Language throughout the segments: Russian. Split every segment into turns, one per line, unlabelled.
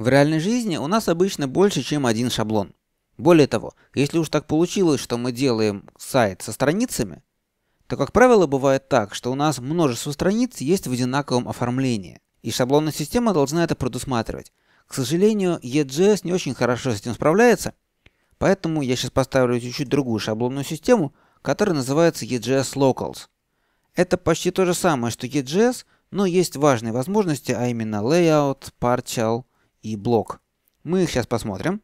В реальной жизни у нас обычно больше, чем один шаблон. Более того, если уж так получилось, что мы делаем сайт со страницами, то, как правило, бывает так, что у нас множество страниц есть в одинаковом оформлении, и шаблонная система должна это предусматривать. К сожалению, EJS не очень хорошо с этим справляется, поэтому я сейчас поставлю чуть-чуть другую шаблонную систему, которая называется EJS Locals. Это почти то же самое, что EJS, но есть важные возможности, а именно layout, partial, и блок. Мы их сейчас посмотрим.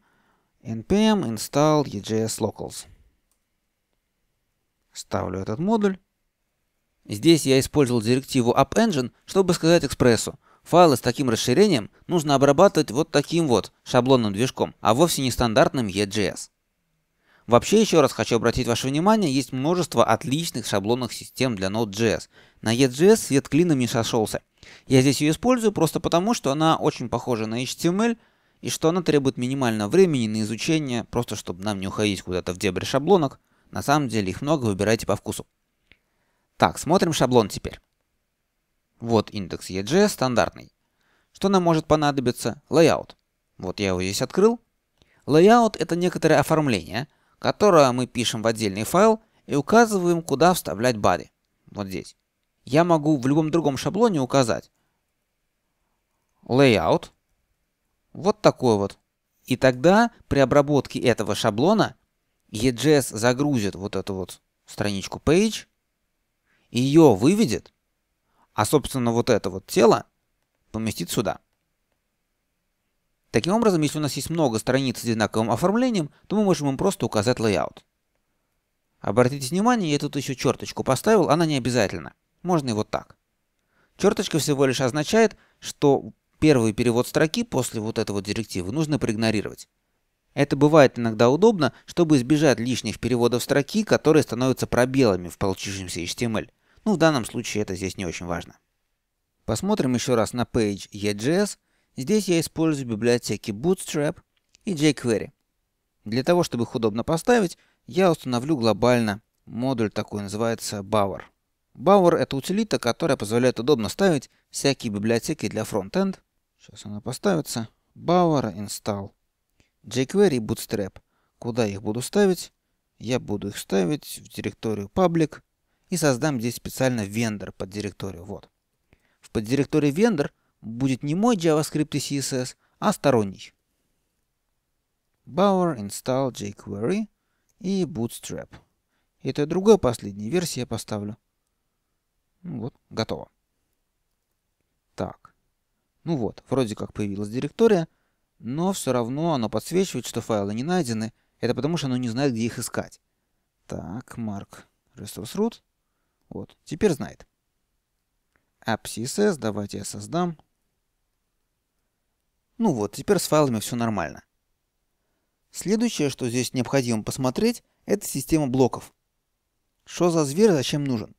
npm install EJS locals. Ставлю этот модуль. Здесь я использовал директиву app engine чтобы сказать экспрессу. Файлы с таким расширением нужно обрабатывать вот таким вот шаблонным движком, а вовсе не стандартным EJS. Вообще еще раз хочу обратить ваше внимание, есть множество отличных шаблонных систем для Node.js. На EJS свет клином не сошелся. Я здесь ее использую просто потому, что она очень похожа на HTML, и что она требует минимального времени на изучение, просто чтобы нам не уходить куда-то в дебри шаблонок. На самом деле их много, выбирайте по вкусу. Так, смотрим шаблон теперь. Вот индекс EJ стандартный. Что нам может понадобиться? Layout. Вот я его здесь открыл. Layout это некоторое оформление, которое мы пишем в отдельный файл и указываем, куда вставлять body. Вот здесь я могу в любом другом шаблоне указать layout, вот такой вот. И тогда при обработке этого шаблона EJS загрузит вот эту вот страничку page, ее выведет, а собственно вот это вот тело поместит сюда. Таким образом, если у нас есть много страниц с одинаковым оформлением, то мы можем им просто указать layout. Обратите внимание, я тут еще черточку поставил, она не обязательна. Можно и вот так. Черточка всего лишь означает, что первый перевод строки после вот этого директивы нужно проигнорировать. Это бывает иногда удобно, чтобы избежать лишних переводов строки, которые становятся пробелами в получившемся HTML. Ну, в данном случае это здесь не очень важно. Посмотрим еще раз на page .js. Здесь я использую библиотеки Bootstrap и jQuery. Для того, чтобы их удобно поставить, я установлю глобально модуль такой, называется Bower. Bower — это утилита, которая позволяет удобно ставить всякие библиотеки для фронтенд. Сейчас она поставится. Bower install. jQuery Bootstrap. Куда я их буду ставить? Я буду их ставить в директорию public и создам здесь специально вендор под директорию. Вот. В поддиректории вендор будет не мой JavaScript и CSS, а сторонний. Bower install jQuery и Bootstrap. И то и другое последней версии я поставлю. Ну вот, готово. Так. Ну вот, вроде как появилась директория, но все равно оно подсвечивает, что файлы не найдены. Это потому, что оно не знает, где их искать. Так, марк resource.root. Вот, теперь знает. App.css, давайте я создам. Ну вот, теперь с файлами все нормально. Следующее, что здесь необходимо посмотреть, это система блоков. Что за зверь, зачем нужен?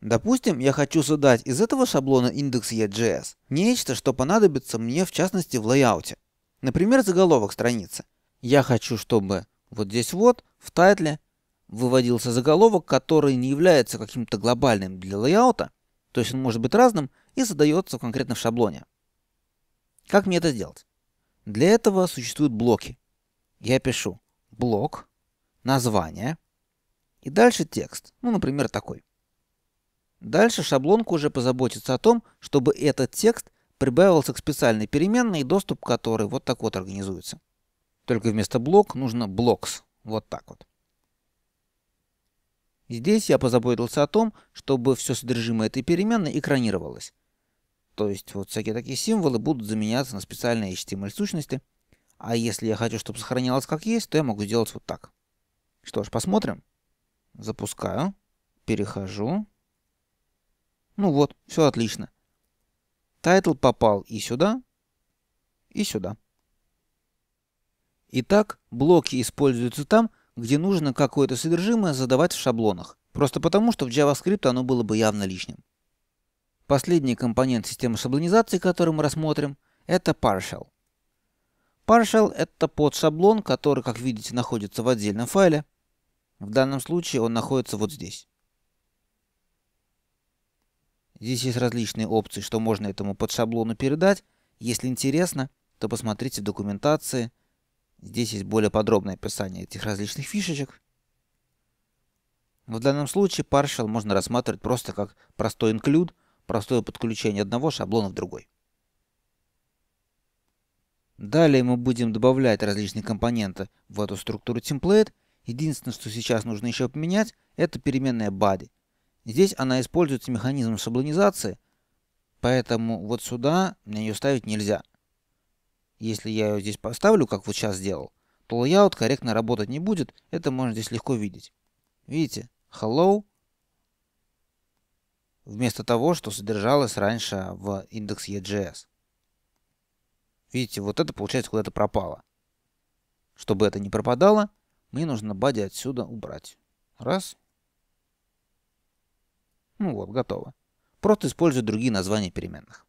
Допустим, я хочу создать из этого шаблона индекс EJS, нечто, что понадобится мне в частности в лайауте. Например, заголовок страницы. Я хочу, чтобы вот здесь вот, в тайтле, выводился заголовок, который не является каким-то глобальным для лайаута, то есть он может быть разным и задается конкретно в шаблоне. Как мне это сделать? Для этого существуют блоки. Я пишу блок, название и дальше текст, ну, например, такой. Дальше шаблонка уже позаботится о том, чтобы этот текст прибавился к специальной переменной, доступ к которой вот так вот организуется. Только вместо блок нужно blocks. Вот так вот. Здесь я позаботился о том, чтобы все содержимое этой переменной экранировалось. То есть вот всякие такие символы будут заменяться на специальные HTML эм сущности. А если я хочу, чтобы сохранялось как есть, то я могу сделать вот так. Что ж, посмотрим. Запускаю. Перехожу. Ну вот, все отлично. Тайтл попал и сюда, и сюда. Итак, блоки используются там, где нужно какое-то содержимое задавать в шаблонах, просто потому, что в JavaScript оно было бы явно лишним. Последний компонент системы шаблонизации, который мы рассмотрим, это partial. Partial — это подшаблон, который, как видите, находится в отдельном файле. В данном случае он находится вот здесь. Здесь есть различные опции, что можно этому под шаблону передать. Если интересно, то посмотрите в документации. Здесь есть более подробное описание этих различных фишечек. В данном случае partial можно рассматривать просто как простой include, простое подключение одного шаблона в другой. Далее мы будем добавлять различные компоненты в эту структуру template. Единственное, что сейчас нужно еще поменять, это переменная body. Здесь она используется механизм саблонизации, поэтому вот сюда мне ее ставить нельзя. Если я ее здесь поставлю, как вот сейчас сделал, то layout корректно работать не будет, это можно здесь легко видеть. Видите, hello, вместо того, что содержалось раньше в индекс EJS. Видите, вот это получается куда-то пропало. Чтобы это не пропадало, мне нужно body отсюда убрать. Раз. Ну вот, готово. Просто используй другие названия переменных.